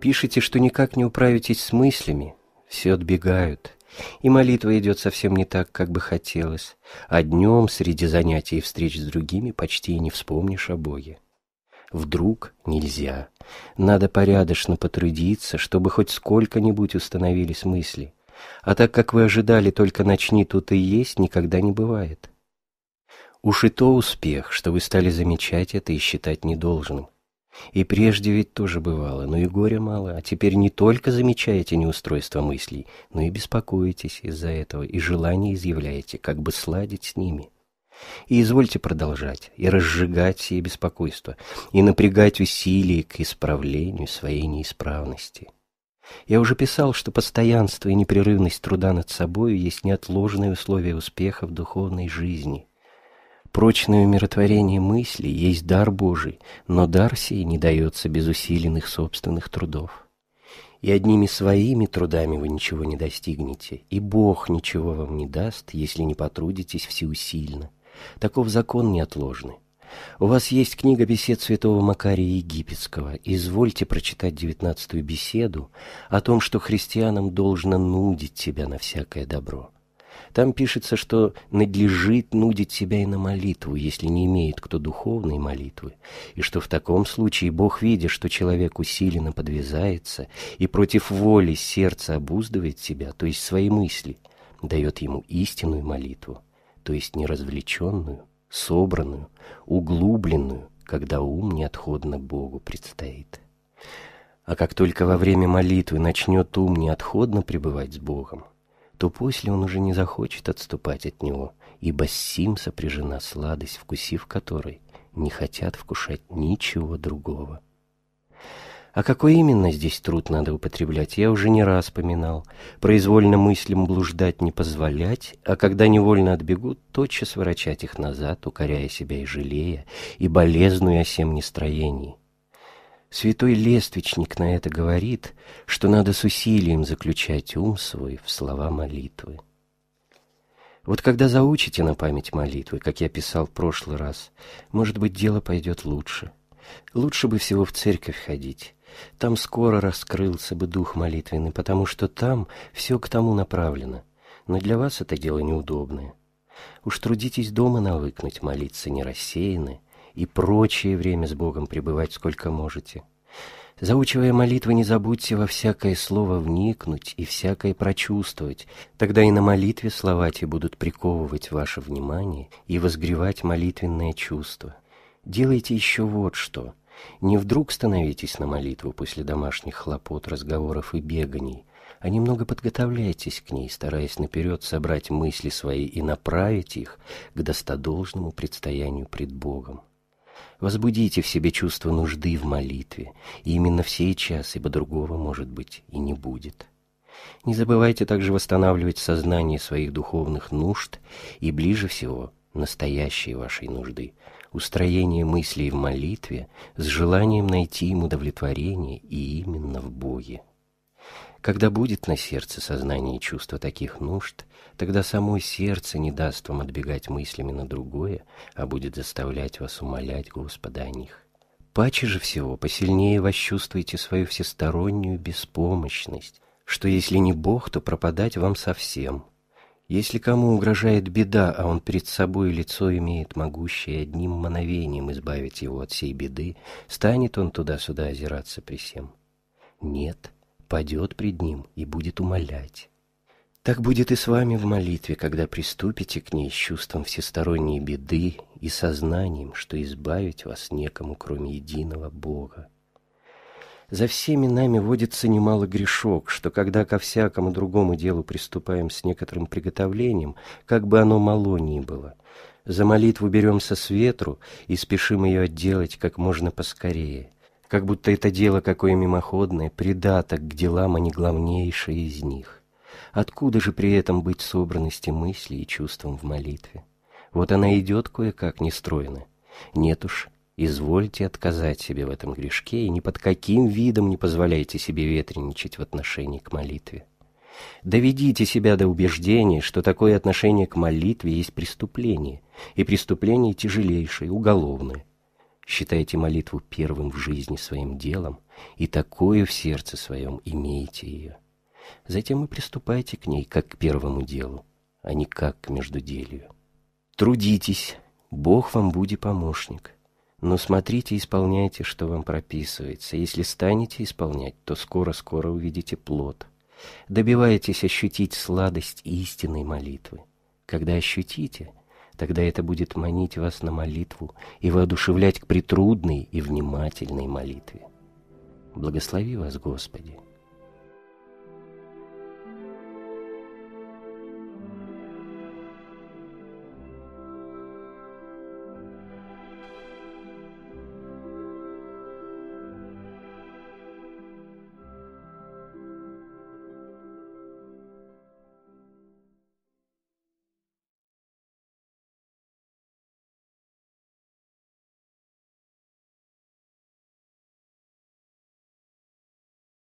Пишите, что никак не управитесь с мыслями, все отбегают, и молитва идет совсем не так, как бы хотелось, а днем среди занятий и встреч с другими почти и не вспомнишь о Боге. Вдруг нельзя. Надо порядочно потрудиться, чтобы хоть сколько-нибудь установились мысли. А так как вы ожидали только начни тут и есть, никогда не бывает. Уж и то успех, что вы стали замечать это и считать недолжным. И прежде ведь тоже бывало, но и горя мало, а теперь не только замечаете неустройство мыслей, но и беспокоитесь из-за этого, и желание изъявляете, как бы сладить с ними. И извольте продолжать, и разжигать все беспокойство, и напрягать усилия к исправлению своей неисправности. Я уже писал, что постоянство и непрерывность труда над собой есть неотложные условия успеха в духовной жизни – Прочное умиротворение мысли есть дар Божий, но дар сей не дается без усиленных собственных трудов. И одними своими трудами вы ничего не достигнете, и Бог ничего вам не даст, если не потрудитесь всеусильно. Таков закон неотложный. У вас есть книга бесед святого Макария Египетского. Извольте прочитать девятнадцатую беседу о том, что христианам должно нудить себя на всякое добро. Там пишется, что надлежит нудить себя и на молитву, если не имеет кто духовной молитвы, и что в таком случае Бог, видит, что человек усиленно подвязается и против воли сердца обуздывает себя, то есть свои мысли, дает ему истинную молитву, то есть неразвлеченную, собранную, углубленную, когда ум неотходно Богу предстоит. А как только во время молитвы начнет ум неотходно пребывать с Богом, то после он уже не захочет отступать от него, ибо с сим сопряжена сладость, вкусив которой не хотят вкушать ничего другого. А какой именно здесь труд надо употреблять, я уже не раз поминал. Произвольно мыслям блуждать не позволять, а когда невольно отбегут, тотчас ворочать их назад, укоряя себя и жалея, и болезную о всем нестроении. Святой Лествичник на это говорит, что надо с усилием заключать ум свой в слова молитвы. Вот когда заучите на память молитвы, как я писал в прошлый раз, может быть, дело пойдет лучше. Лучше бы всего в церковь ходить. Там скоро раскрылся бы дух молитвенный, потому что там все к тому направлено. Но для вас это дело неудобное. Уж трудитесь дома навыкнуть молиться не рассеянно, и прочее время с Богом пребывать сколько можете. Заучивая молитвы, не забудьте во всякое слово вникнуть и всякое прочувствовать, тогда и на молитве слова те будут приковывать ваше внимание и возгревать молитвенное чувство. Делайте еще вот что. Не вдруг становитесь на молитву после домашних хлопот, разговоров и беганий, а немного подготовляйтесь к ней, стараясь наперед собрать мысли свои и направить их к достодолжному предстоянию пред Богом. Возбудите в себе чувство нужды в молитве, и именно в сей час, ибо другого, может быть, и не будет. Не забывайте также восстанавливать сознание своих духовных нужд и ближе всего настоящие вашей нужды, устроение мыслей в молитве с желанием найти им удовлетворение и именно в Боге. Когда будет на сердце сознание и чувство таких нужд, тогда само сердце не даст вам отбегать мыслями на другое, а будет заставлять вас умолять Господа о них. Паче же всего посильнее восчувствуете свою всестороннюю беспомощность, что если не Бог, то пропадать вам совсем. Если кому угрожает беда, а он перед собой лицо имеет могущее одним мановением избавить его от всей беды, станет он туда-сюда озираться при всем? Нет, — падет пред ним и будет умолять. Так будет и с вами в молитве, когда приступите к ней с чувством всесторонней беды и сознанием, что избавить вас некому, кроме единого Бога. За всеми нами водится немало грешок, что когда ко всякому другому делу приступаем с некоторым приготовлением, как бы оно мало ни было, за молитву беремся с ветру и спешим ее отделать как можно поскорее – как будто это дело какое мимоходное, придаток к делам, а не главнейшее из них. Откуда же при этом быть собранности мысли и чувством в молитве? Вот она идет кое-как нестройно. Нет уж, извольте отказать себе в этом грешке и ни под каким видом не позволяйте себе ветреничать в отношении к молитве. Доведите себя до убеждения, что такое отношение к молитве есть преступление, и преступление тяжелейшее, уголовное. Считайте молитву первым в жизни своим делом, и такое в сердце своем имейте ее. Затем и приступайте к ней как к первому делу, а не как к междуделию. Трудитесь, Бог вам будет помощник. Но смотрите и исполняйте, что вам прописывается. Если станете исполнять, то скоро-скоро увидите плод. Добивайтесь ощутить сладость истинной молитвы. Когда ощутите, Тогда это будет манить вас на молитву и воодушевлять к притрудной и внимательной молитве. Благослови вас, Господи!